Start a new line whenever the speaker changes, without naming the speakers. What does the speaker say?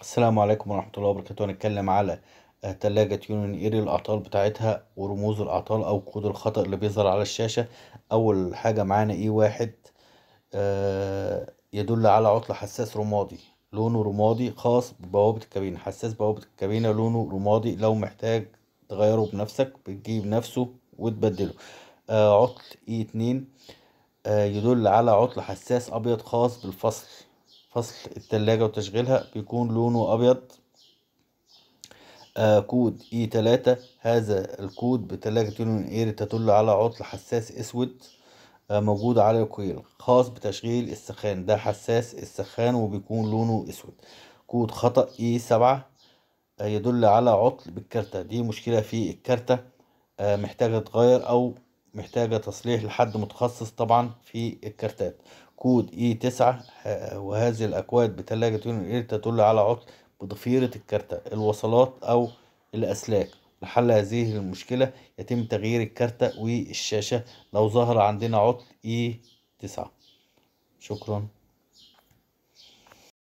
السلام عليكم ورحمة الله وبركاته هنتكلم على آه، تلاجة يونيون ايري الأعطال بتاعتها ورموز الأعطال أو كود الخطأ اللي بيظهر على الشاشة أول حاجة معانا اي واحد آه، يدل على عطل حساس رمادي لونه رمادي خاص ببوابة الكابينة حساس بوابة الكابينة لونه رمادي لو محتاج تغيره بنفسك بتجيب نفسه وتبدله آه، عطل اي اتنين يدل على عطل حساس أبيض خاص بالفصل فصل التلاجة وتشغيلها بيكون لونه أبيض آه كود اي e تلاتة هذا الكود بتلاجة يونيون اير تدل على عطل حساس اسود آه موجود على الكويل خاص بتشغيل السخان ده حساس السخان وبيكون لونه اسود كود خطأ اي e سبعة آه يدل على عطل بالكارتة دي مشكلة في الكارتة آه، محتاجة تتغير او محتاجة تصليح لحد متخصص طبعا في الكارتات كود اي e تسعة آه، وهذه الاكواد بتلاجة يونيون تدل على عطل بضفيرة الكارتة الوصلات او الاسلاك لحل هذه المشكلة يتم تغيير الكارتة والشاشة لو ظهر عندنا عطل اي e تسعة شكرا